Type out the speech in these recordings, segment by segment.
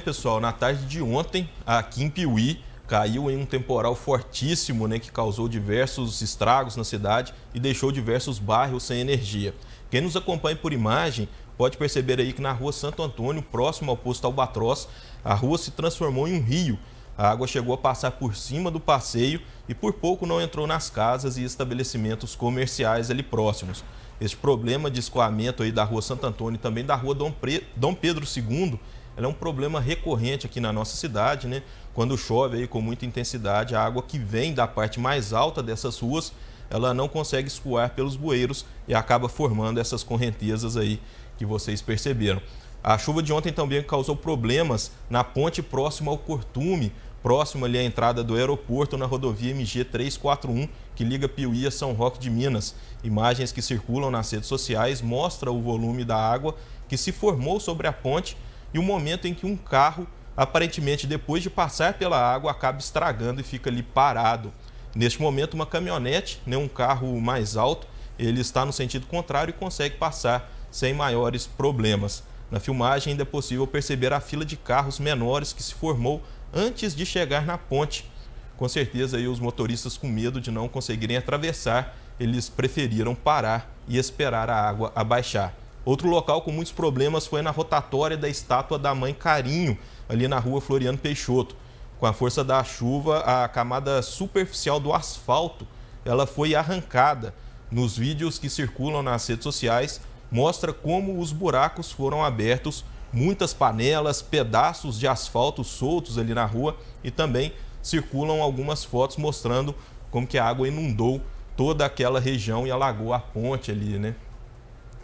pessoal, na tarde de ontem, aqui em Piuí, caiu em um temporal fortíssimo, né, que causou diversos estragos na cidade e deixou diversos bairros sem energia. Quem nos acompanha por imagem pode perceber aí que na rua Santo Antônio, próximo ao posto Albatroz, a rua se transformou em um rio. A água chegou a passar por cima do passeio e por pouco não entrou nas casas e estabelecimentos comerciais ali próximos. Este problema de escoamento aí da rua Santo Antônio e também da rua Dom, Pre... Dom Pedro II ela é um problema recorrente aqui na nossa cidade, né? Quando chove aí com muita intensidade, a água que vem da parte mais alta dessas ruas, ela não consegue escoar pelos bueiros e acaba formando essas correntezas aí que vocês perceberam. A chuva de ontem também causou problemas na ponte próxima ao Cortume, próximo ali à entrada do aeroporto na rodovia MG 341, que liga Piuí a São Roque de Minas. Imagens que circulam nas redes sociais mostram o volume da água que se formou sobre a ponte e o momento em que um carro, aparentemente depois de passar pela água, acaba estragando e fica ali parado. Neste momento, uma caminhonete, né, um carro mais alto, ele está no sentido contrário e consegue passar sem maiores problemas. Na filmagem ainda é possível perceber a fila de carros menores que se formou antes de chegar na ponte. Com certeza aí os motoristas com medo de não conseguirem atravessar, eles preferiram parar e esperar a água abaixar. Outro local com muitos problemas foi na rotatória da estátua da Mãe Carinho, ali na rua Floriano Peixoto. Com a força da chuva, a camada superficial do asfalto ela foi arrancada. Nos vídeos que circulam nas redes sociais, mostra como os buracos foram abertos, muitas panelas, pedaços de asfalto soltos ali na rua e também circulam algumas fotos mostrando como que a água inundou toda aquela região e alagou a ponte ali, né?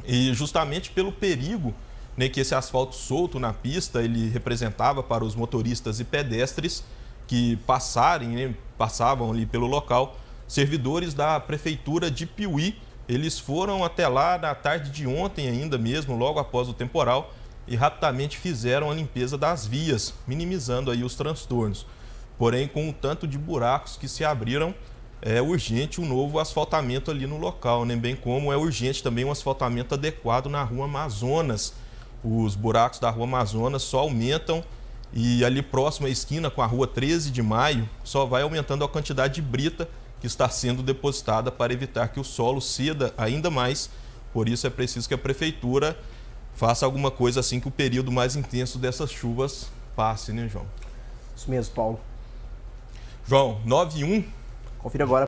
E justamente pelo perigo né, que esse asfalto solto na pista ele representava para os motoristas e pedestres que passarem, né, passavam ali pelo local, servidores da prefeitura de Piuí, eles foram até lá na tarde de ontem ainda mesmo, logo após o temporal, e rapidamente fizeram a limpeza das vias, minimizando aí os transtornos. Porém, com o tanto de buracos que se abriram, é urgente um novo asfaltamento ali no local, né? bem como é urgente também um asfaltamento adequado na Rua Amazonas. Os buracos da Rua Amazonas só aumentam e ali próximo à esquina com a Rua 13 de Maio só vai aumentando a quantidade de brita que está sendo depositada para evitar que o solo ceda ainda mais. Por isso é preciso que a prefeitura faça alguma coisa assim que o período mais intenso dessas chuvas passe, né, João? Isso mesmo, Paulo. João, 9 1, Confira agora